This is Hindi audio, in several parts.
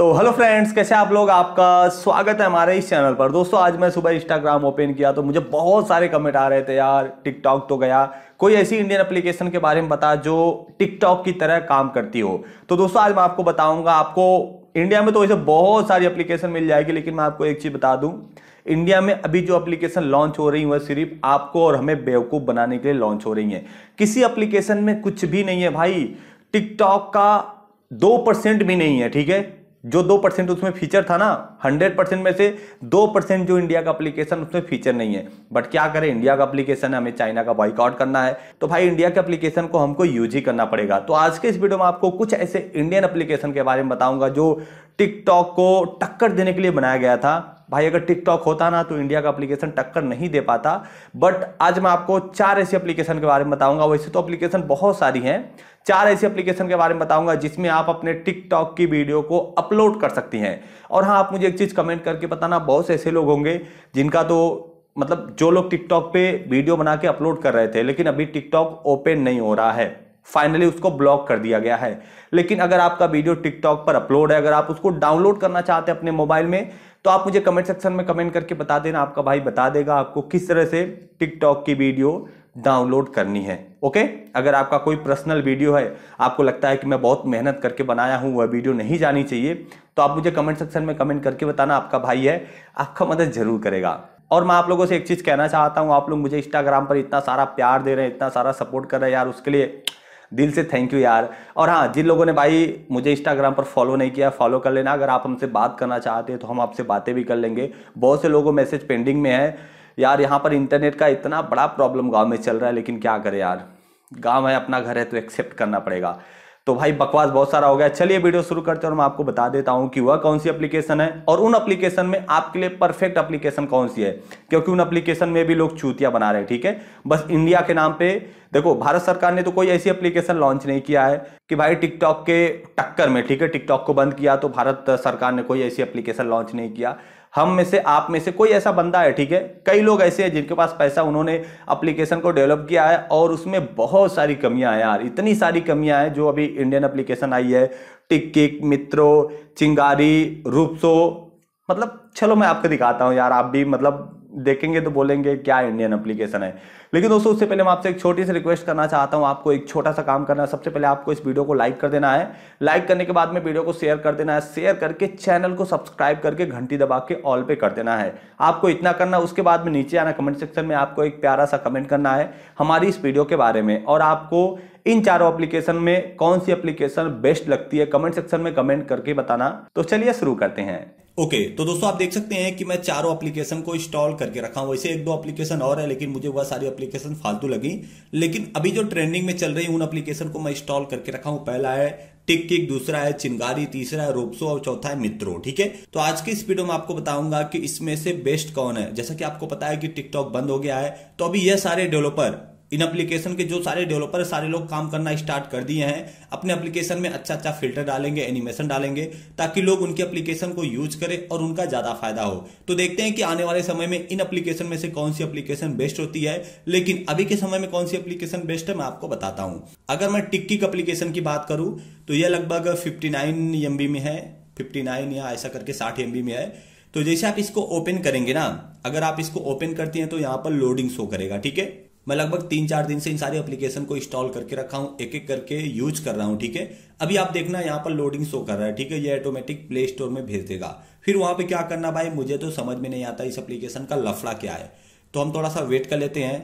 तो हेलो फ्रेंड्स कैसे आप लोग आपका स्वागत है हमारे इस चैनल पर दोस्तों आज मैं सुबह इंस्टाग्राम ओपन किया तो मुझे बहुत सारे कमेंट आ रहे थे यार टिकटॉक तो गया कोई ऐसी इंडियन एप्लीकेशन के बारे में बता जो टिकटॉक की तरह काम करती हो तो दोस्तों आज मैं आपको बताऊंगा आपको इंडिया में तो वैसे बहुत सारी एप्लीकेशन मिल जाएगी लेकिन मैं आपको एक चीज़ बता दूँ इंडिया में अभी जो एप्लीकेशन लॉन्च हो रही है वह सिर्फ आपको और हमें बेवकूफ़ बनाने के लिए लॉन्च हो रही है किसी एप्लीकेशन में कुछ भी नहीं है भाई टिकटॉक का दो परसेंट भी नहीं है ठीक है जो दो परसेंट उसमें फीचर था ना हंड्रेड परसेंट में से दो परसेंट जो इंडिया का अप्लीकेशन उसमें फीचर नहीं है बट क्या करें इंडिया का अप्लीकेशन हमें चाइना का बॉयकआउट करना है तो भाई इंडिया के अप्लीकेशन को हमको यूज ही करना पड़ेगा तो आज के इस वीडियो में आपको कुछ ऐसे इंडियन अप्लीकेशन के बारे में बताऊंगा जो टिकटॉक को टक्कर देने के लिए बनाया गया था भाई अगर टिकटॉक होता ना तो इंडिया का एप्लीकेशन टक्कर नहीं दे पाता बट आज मैं आपको चार ऐसी एप्लीकेशन के बारे में बताऊंगा वैसे तो एप्लीकेशन बहुत सारी हैं चार ऐसी एप्लीकेशन के बारे में बताऊंगा जिसमें आप अपने टिकटॉक की वीडियो को अपलोड कर सकती हैं और हाँ आप मुझे एक चीज़ कमेंट करके बताना बहुत से ऐसे लोग होंगे जिनका तो मतलब जो लोग टिकटॉक पे वीडियो बना के अपलोड कर रहे थे लेकिन अभी टिकटॉक ओपन नहीं हो रहा है फाइनली उसको ब्लॉक कर दिया गया है लेकिन अगर आपका वीडियो टिकटॉक पर अपलोड है अगर आप उसको डाउनलोड करना चाहते हैं अपने मोबाइल में तो आप मुझे कमेंट सेक्शन में कमेंट करके बता देना आपका भाई बता देगा आपको किस तरह से टिकटॉक की वीडियो डाउनलोड करनी है ओके अगर आपका कोई पर्सनल वीडियो है आपको लगता है कि मैं बहुत मेहनत करके बनाया हूँ वह वीडियो नहीं जानी चाहिए तो आप मुझे कमेंट सेक्शन में कमेंट करके बताना आपका भाई है आपका मदद जरूर करेगा और मैं आप लोगों से एक चीज़ कहना चाहता हूँ आप लोग मुझे इंस्टाग्राम पर इतना सारा प्यार दे रहे हैं इतना सारा सपोर्ट कर रहे हैं यार उसके लिए दिल से थैंक यू यार और हाँ जिन लोगों ने भाई मुझे इंस्टाग्राम पर फॉलो नहीं किया फॉलो कर लेना अगर आप हमसे बात करना चाहते हैं तो हम आपसे बातें भी कर लेंगे बहुत से लोगों मैसेज पेंडिंग में है यार यहाँ पर इंटरनेट का इतना बड़ा प्रॉब्लम गाँव में चल रहा है लेकिन क्या करें यार गाँव है अपना घर है तो एक्सेप्ट करना पड़ेगा तो भाई बकवास बहुत सारा हो गया चलिए वीडियो शुरू करते हैं और मैं आपको बता देता हूं कि वह कौन सी एप्लीकेशन है और उन एप्लीकेशन में आपके लिए परफेक्ट एप्लीकेशन कौन सी है क्योंकि उन एप्लीकेशन में भी लोग चूतिया बना रहे हैं ठीक है बस इंडिया के नाम पे देखो भारत सरकार ने तो कोई ऐसी एप्लीकेशन लॉन्च नहीं किया है कि भाई टिकटॉक के टक्कर में ठीक है टिकटॉक को बंद किया तो भारत सरकार ने कोई ऐसी एप्लीकेशन लॉन्च नहीं किया हम में से आप में से कोई ऐसा बंदा है ठीक है कई लोग ऐसे हैं जिनके पास पैसा उन्होंने अप्लीकेशन को डेवलप किया है और उसमें बहुत सारी कमियां हैं यार इतनी सारी कमियां हैं जो अभी इंडियन अप्लीकेशन आई है टिक मित्रो चिंगारी रूपसो मतलब चलो मैं आपको दिखाता हूँ यार आप भी मतलब देखेंगे तो बोलेंगे क्या इंडियन एप्लीकेशन है लेकिन दोस्तों उससे पहले मैं आपसे एक छोटी सी रिक्वेस्ट करना चाहता हूँ आपको एक छोटा सा काम करना है सबसे पहले आपको इस वीडियो को लाइक कर देना है लाइक करने के बाद में वीडियो को शेयर कर देना है शेयर करके चैनल को सब्सक्राइब करके घंटी दबा के ऑल पे कर देना है आपको इतना करना उसके बाद में नीचे आना कमेंट सेक्शन में आपको एक प्यारा सा कमेंट करना है हमारी इस वीडियो के बारे में और आपको इन चारों एप्लीकेशन में कौन सी एप्लीकेशन बेस्ट लगती है कमेंट सेक्शन में कमेंट करके बताना तो चलिए शुरू करते हैं ओके okay, तो दोस्तों आप देख सकते हैं कि मैं चारों एप्लीकेशन को इंस्टॉल करके रखा हूं वैसे एक दो एप्लीकेशन और है लेकिन मुझे वह सारी एप्लीकेशन फालतू लगी लेकिन अभी जो ट्रेंडिंग में चल रही उन एप्लीकेशन को मैं इंस्टॉल करके रखा हूं पहला है टिक किक दूसरा है चिंगारी तीसरा है रोपसो और चौथा है मित्रो ठीक है तो आज की इस वीडियो में आपको बताऊंगा कि इसमें से बेस्ट कौन है जैसा कि आपको पता है कि टिकटॉक बंद हो गया है तो अभी यह सारे डेवलपर इन एप्लीकेशन के जो सारे डेवलपर सारे लोग काम करना स्टार्ट कर दिए हैं अपने एप्लीकेशन में अच्छा अच्छा फिल्टर डालेंगे एनिमेशन डालेंगे ताकि लोग उनके एप्लीकेशन को यूज करें और उनका ज़्यादा फायदा हो तो देखते हैं कि आने वाले समय में इन एप्लीकेशन में से कौन सी एप्लीकेशन बेस्ट होती है लेकिन अभी के समय में कौन सी एप्लीकेशन बेस्ट है मैं आपको बताता हूं अगर मैं टिक्की एप्लीकेशन की बात करूं तो यह लगभग फिफ्टी नाइन में है फिफ्टी या ऐसा करके साठ एम में है तो जैसे आप इसको ओपन करेंगे ना अगर आप इसको ओपन करती हैं तो यहाँ पर लोडिंग शो करेगा ठीक है मैं लगभग तीन चार दिन से इन सारी एप्लीकेशन को इंस्टॉल करके रखा हूँ एक एक करके यूज कर रहा हूँ ठीक है अभी आप देखना यहां पर लोडिंग शो कर रहा है ठीक है ये ऑटोमेटिक प्ले स्टोर में भेज देगा फिर वहां पर क्या करना भाई मुझे तो समझ में नहीं आता इस एप्लीकेशन का लफड़ा क्या है तो हम थोड़ा सा वेट कर लेते हैं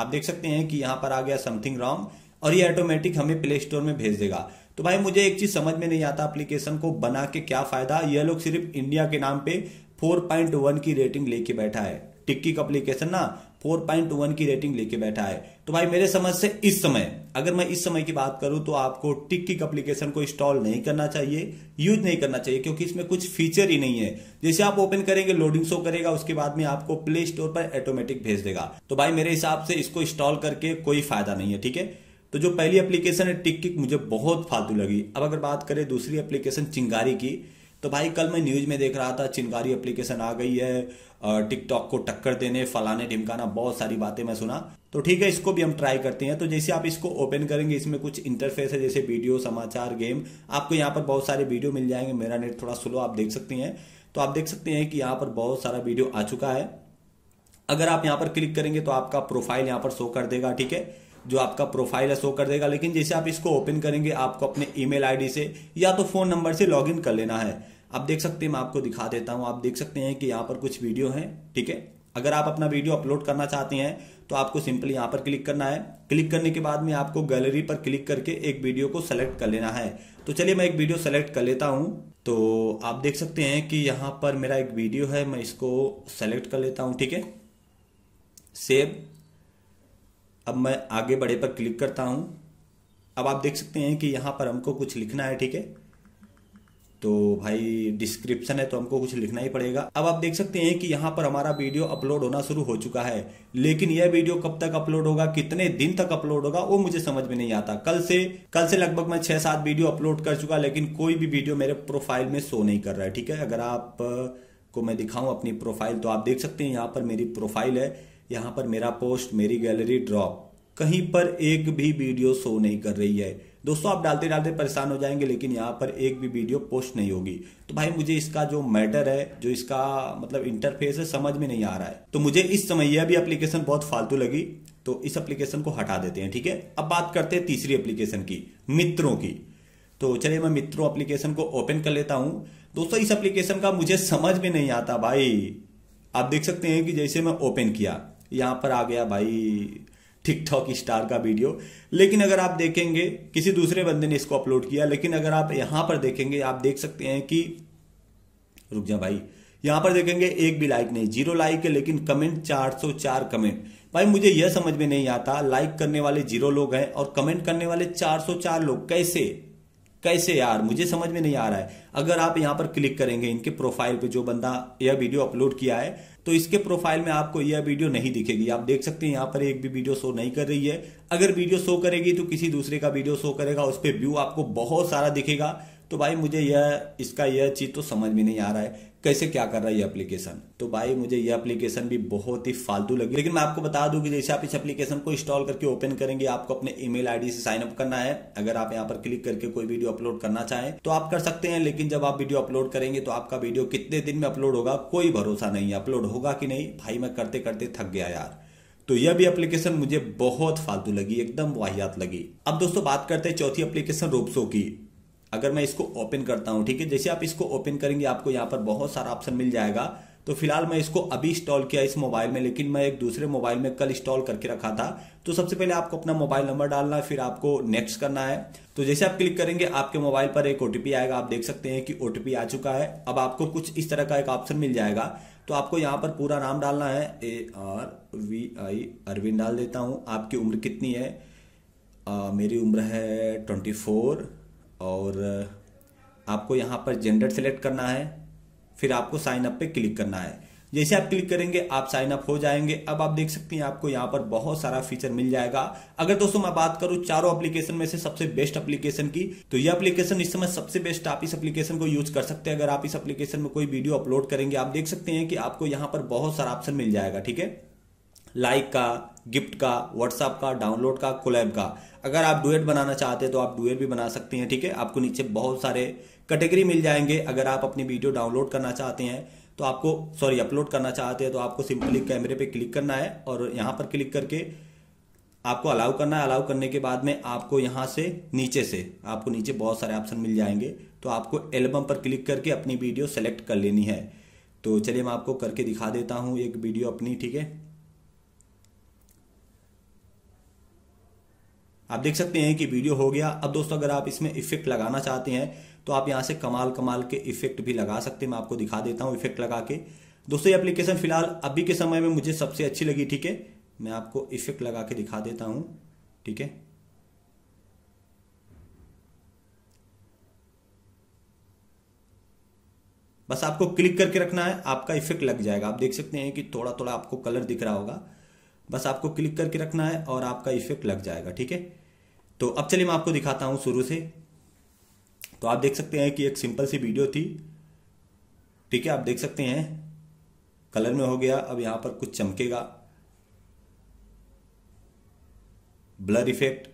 आप देख सकते हैं कि यहाँ पर आ गया समथिंग रॉन्ग और ये ऑटोमेटिक हमें प्ले स्टोर में भेज देगा तो भाई मुझे एक चीज समझ में नहीं आता एप्लीकेशन को बना के क्या फायदा ये लोग सिर्फ इंडिया के नाम पे 4.1 की रेटिंग लेके बैठा है टिक्की का एप्लीकेशन ना 4.1 की रेटिंग लेके बैठा है तो भाई मेरे समझ से इस समय अगर मैं इस समय की बात करूं तो आपको टिक किक एप्लीकेशन को इंस्टॉल नहीं करना चाहिए यूज नहीं करना चाहिए क्योंकि इसमें कुछ फीचर ही नहीं है जैसे आप ओपन करेंगे लोडिंग शो करेगा उसके बाद में आपको प्ले स्टोर पर ऑटोमेटिक भेज देगा तो भाई मेरे हिसाब से इसको इंस्टॉल करके कोई फायदा नहीं है ठीक है तो जो पहली एप्लीकेशन है टिक किक मुझे बहुत फालतू लगी अब अगर बात करें दूसरी एप्लीकेशन चिंगारी की तो भाई कल मैं न्यूज़ में देख रहा था चिनकारी एप्लीकेशन आ गई है टिकटॉक को टक्कर देने फलाने ढिमकाना बहुत सारी बातें मैं सुना तो ठीक है इसको भी हम ट्राई करते हैं तो जैसे आप इसको ओपन करेंगे इसमें कुछ इंटरफेस है जैसे वीडियो समाचार गेम आपको यहाँ पर बहुत सारे वीडियो मिल जाएंगे मेरा नेट थोड़ा स्लो आप देख सकते हैं तो आप देख सकते हैं कि यहाँ पर बहुत सारा वीडियो आ चुका है अगर आप यहाँ पर क्लिक करेंगे तो आपका प्रोफाइल यहाँ पर शो कर देगा ठीक है जो आपका प्रोफाइल है शो कर देगा लेकिन जैसे आप इसको ओपन करेंगे आपको अपने ईमेल आईडी से या तो फ़ोन नंबर से लॉगिन कर लेना है आप देख सकते हैं मैं आपको दिखा देता हूँ आप देख सकते हैं कि यहाँ पर कुछ वीडियो है ठीक है अगर आप अपना वीडियो अपलोड करना चाहते हैं तो आपको सिंपली यहां पर क्लिक करना है क्लिक करने के बाद में आपको गैलरी पर क्लिक करके एक वीडियो को सेलेक्ट कर लेना है तो चलिए मैं एक वीडियो सेलेक्ट कर लेता हूं तो आप देख सकते हैं कि यहां पर मेरा एक वीडियो है मैं इसको सेलेक्ट कर लेता हूं ठीक है सेव अब मैं आगे बड़े पर क्लिक करता हूँ अब आप देख सकते हैं कि यहाँ पर हमको कुछ लिखना है ठीक है तो भाई डिस्क्रिप्शन है तो हमको कुछ लिखना ही पड़ेगा अब आप देख सकते हैं कि यहाँ पर हमारा वीडियो अपलोड होना शुरू हो चुका है लेकिन यह वीडियो कब तक अपलोड होगा कितने दिन तक अपलोड होगा वो मुझे समझ में नहीं आता कल से कल से लगभग मैं छह सात वीडियो अपलोड कर चुका लेकिन कोई भी वीडियो मेरे प्रोफाइल में शो नहीं कर रहा है ठीक है अगर आप को मैं दिखाऊं अपनी प्रोफाइल तो आप देख सकते हैं यहाँ पर मेरी प्रोफाइल है यहां पर मेरा पोस्ट मेरी गैलरी ड्रॉप कहीं पर एक भी वीडियो शो नहीं कर रही है दोस्तों आप डालते डालते परेशान हो जाएंगे लेकिन यहाँ पर एक भी वीडियो पोस्ट नहीं होगी तो भाई मुझे इसका जो मैटर है जो इसका मतलब इंटरफेस है समझ में नहीं आ रहा है तो मुझे इस समय यह भी एप्लीकेशन बहुत फालतू लगी तो इस एप्लीकेशन को हटा देते हैं ठीक है अब बात करते हैं तीसरी एप्लीकेशन की मित्रों की तो चलिए मैं मित्रों एप्लीकेशन को ओपन कर लेता हूं दोस्तों इस एप्लीकेशन का मुझे समझ में नहीं आता भाई आप देख सकते हैं कि जैसे मैं ओपन किया यहाँ पर आ गया भाई ठॉक स्टार का वीडियो लेकिन अगर आप देखेंगे किसी दूसरे बंदे ने इसको अपलोड किया लेकिन अगर आप यहाँ पर देखेंगे आप देख सकते हैं कि रुक जा भाई यहाँ पर देखेंगे एक भी लाइक नहीं जीरो लाइक है लेकिन कमेंट 404 कमेंट भाई मुझे यह समझ में नहीं आता लाइक करने वाले जीरो लोग हैं और कमेंट करने वाले 404 लोग कैसे कैसे यार मुझे समझ में नहीं आ रहा है अगर आप यहां पर क्लिक करेंगे इनके प्रोफाइल पे जो बंदा यह वीडियो अपलोड किया है तो इसके प्रोफाइल में आपको यह वीडियो नहीं दिखेगी आप देख सकते हैं यहां पर एक भी वीडियो शो नहीं कर रही है अगर वीडियो शो करेगी तो किसी दूसरे का वीडियो शो करेगा उस पर व्यू आपको बहुत सारा दिखेगा तो भाई मुझे यह इसका यह चीज़ तो समझ में नहीं आ रहा है कैसे क्या कर रहा है ये एप्लीकेशन तो भाई मुझे ये एप्लीकेशन भी बहुत ही फालतू लगी लेकिन मैं आपको बता दूं कि जैसे आप इस एप्लीकेशन को इंस्टॉल करके ओपन करेंगे आपको अपने ईमेल आईडी से साइन अप करना है अगर आप यहाँ पर क्लिक करके कोई वीडियो अपलोड करना चाहें तो आप कर सकते हैं लेकिन जब आप वीडियो अपलोड करेंगे तो आपका वीडियो कितने दिन में अपलोड होगा कोई भरोसा नहीं है अपलोड होगा कि नहीं भाई मैं करते करते थक गया यार तो यह भी एप्लीकेशन मुझे बहुत फालतू लगी एकदम वाहियात लगी अब दोस्तों बात करते हैं चौथी एप्लीकेशन रोपसो की अगर मैं इसको ओपन करता हूँ ठीक है जैसे आप इसको ओपन करेंगे आपको यहाँ पर बहुत सारा ऑप्शन मिल जाएगा तो फिलहाल मैं इसको अभी इंस्टॉल किया इस मोबाइल में लेकिन मैं एक दूसरे मोबाइल में कल इंस्टॉल करके रखा था तो सबसे पहले आपको अपना मोबाइल नंबर डालना है फिर आपको नेक्स्ट करना है तो जैसे आप क्लिक करेंगे आपके मोबाइल पर एक ओटीपी आएगा आप देख सकते हैं कि ओटीपी आ चुका है अब आपको कुछ इस तरह का एक ऑप्शन मिल जाएगा तो आपको यहाँ पर पूरा नाम डालना है A R V I Arvind डाल देता हूँ आपकी उम्र कितनी है आ, मेरी उम्र है ट्वेंटी फोर और आपको यहाँ पर जेंडर सेलेक्ट करना है फिर आपको साइन अप पे क्लिक करना है जैसे आप क्लिक करेंगे आप साइन अप हो जाएंगे अब आप देख सकते हैं आपको यहाँ पर बहुत सारा फीचर मिल जाएगा अगर दोस्तों मैं बात करूं चारों एप्लीकेशन में से सबसे बेस्ट एप्लीकेशन की तो ये एप्लीकेशन इस समय सबसे बेस्ट आप इस एप्लीकेशन को यूज कर सकते हैं अगर आप इस एप्लीकेशन में कोई वीडियो अपलोड करेंगे आप देख सकते हैं कि आपको यहाँ पर बहुत सारा ऑप्शन मिल जाएगा ठीक है लाइक का गिफ्ट का व्हाट्सअप का डाउनलोड का कोलैब का अगर आप डुएट बनाना चाहते हैं तो आप डुएट भी बना सकते हैं ठीक है आपको नीचे बहुत सारे कैटेगरी मिल जाएंगे अगर आप अपनी वीडियो डाउनलोड करना चाहते हैं तो आपको सॉरी अपलोड करना चाहते हैं तो आपको सिंपली कैमरे पे क्लिक करना है और यहाँ पर क्लिक करके आपको अलाउ करना है अलाउ करने के बाद में आपको यहाँ से नीचे से आपको नीचे बहुत सारे ऑप्शन मिल जाएंगे तो आपको एल्बम पर क्लिक करके अपनी वीडियो सेलेक्ट कर लेनी है तो चलिए मैं आपको करके दिखा देता हूँ एक वीडियो अपनी ठीक है आप देख सकते हैं कि वीडियो हो गया अब दोस्तों अगर आप इसमें इफेक्ट लगाना चाहते हैं तो आप यहां से कमाल कमाल के इफेक्ट भी लगा सकते हैं मैं आपको दिखा देता हूं इफेक्ट लगा के दोस्तों ये एप्लीकेशन फिलहाल अभी के समय में मुझे सबसे अच्छी लगी ठीक है मैं आपको इफेक्ट लगा के दिखा देता हूं ठीक है बस आपको क्लिक करके रखना है आपका इफेक्ट लग जाएगा आप देख सकते हैं कि थोड़ा थोड़ा आपको कलर दिख रहा होगा बस आपको क्लिक करके रखना है और आपका इफेक्ट लग जाएगा ठीक है तो अब चलिए मैं आपको दिखाता हूं शुरू से तो आप देख सकते हैं कि एक सिंपल सी वीडियो थी ठीक है आप देख सकते हैं कलर में हो गया अब यहां पर कुछ चमकेगा ब्लर इफेक्ट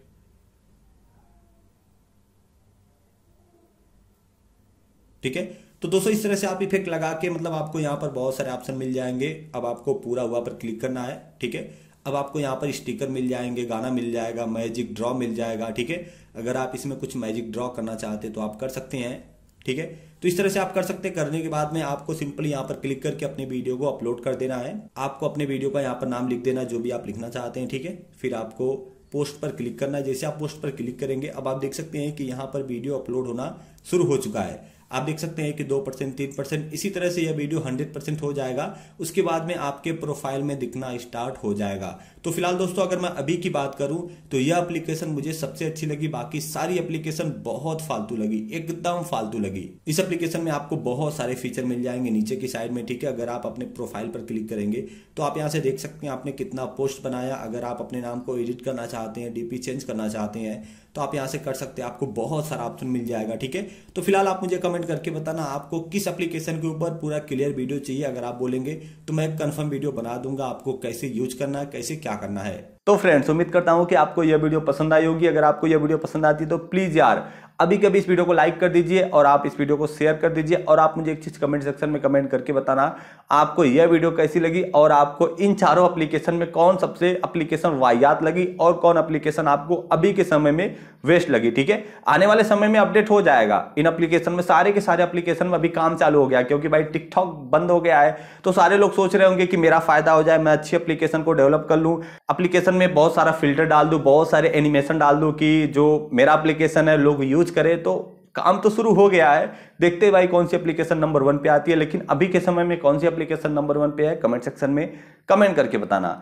ठीक है तो दोस्तों इस तरह से आप इफेक्ट लगा के मतलब आपको यहां पर बहुत सारे ऑप्शन मिल जाएंगे अब आपको पूरा हुआ पर क्लिक करना है ठीक है अब आपको यहाँ पर स्टिकर मिल जाएंगे गाना मिल जाएगा मैजिक ड्रॉ मिल जाएगा ठीक है अगर आप इसमें कुछ मैजिक ड्रॉ करना चाहते तो आप कर सकते हैं ठीक है तो इस तरह से आप कर सकते हैं करने के बाद में आपको सिंपल यहाँ पर क्लिक करके अपने वीडियो को अपलोड कर देना है आपको अपने वीडियो का यहाँ पर नाम लिख देना जो भी आप लिखना चाहते हैं ठीक है फिर आपको पोस्ट पर क्लिक करना है जैसे आप पोस्ट पर क्लिक करेंगे अब आप देख सकते हैं कि यहाँ पर वीडियो अपलोड होना शुरू हो चुका है आप देख सकते हैं कि दो परसेंट तीन परसेंट इसी तरह से यह वीडियो हंड्रेड परसेंट हो जाएगा उसके बाद में आपके प्रोफाइल में दिखना स्टार्ट हो जाएगा तो फिलहाल दोस्तों अगर मैं अभी की बात करूं तो यह एप्लीकेशन मुझे सबसे अच्छी लगी बाकी सारी एप्लीकेशन बहुत फालतू लगी एकदम फालतू लगी इस एप्लीकेशन में आपको बहुत सारे फीचर मिल जाएंगे नीचे की साइड में ठीक है अगर आप अपने प्रोफाइल पर क्लिक करेंगे तो आप यहाँ से देख सकते हैं आपने कितना पोस्ट बनाया अगर आप अपने नाम को एडिट करना चाहते हैं डीपी चेंज करना चाहते हैं तो आप यहाँ से कर सकते हैं आपको बहुत सारा ऑप्शन मिल जाएगा ठीक है तो फिलहाल आप मुझे कमेंट करके बताना आपको किस एप्लीकेशन के ऊपर पूरा क्लियर वीडियो चाहिए अगर आप बोलेंगे तो मैं कंफर्म वीडियो बना दूंगा आपको कैसे यूज करना है कैसे क्या क्या करना है तो फ्रेंड्स उम्मीद करता हूं कि आपको यह वीडियो पसंद आई होगी अगर आपको यह वीडियो पसंद आती है तो प्लीज़ यार अभी कभी इस वीडियो को लाइक कर दीजिए और आप इस वीडियो को शेयर कर दीजिए और आप मुझे एक चीज़ कमेंट सेक्शन में कमेंट करके बताना आपको यह वीडियो कैसी लगी और आपको इन चारों एप्लीकेशन में कौन सबसे अप्लीकेशन वाहियात लगी और कौन अप्लीकेशन आपको अभी के समय में वेस्ट लगी ठीक है आने वाले समय में अपडेट हो जाएगा इन अप्लीकेशन में सारे के सारे अप्लीकेशन में अभी काम चालू हो गया क्योंकि भाई टिकटॉक बंद हो गया है तो सारे लोग सोच रहे होंगे कि मेरा फायदा हो जाए मैं अच्छी अप्लीकेशन को डेवलप कर लूँ अप्लीकेशन में बहुत सारा फिल्टर डाल दूँ बहुत सारे एनिमेशन डाल दूँ कि जो मेरा अप्लीकेशन है लोग यूज यूज करें तो काम तो शुरू हो गया है देखते हैं भाई कौन सी एप्लीकेशन नंबर वन पे आती है लेकिन अभी के समय में कौन सी एप्लीकेशन नंबर वन पे है कमेंट सेक्शन में कमेंट करके बताना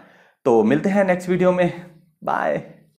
तो मिलते हैं नेक्स्ट वीडियो में बाय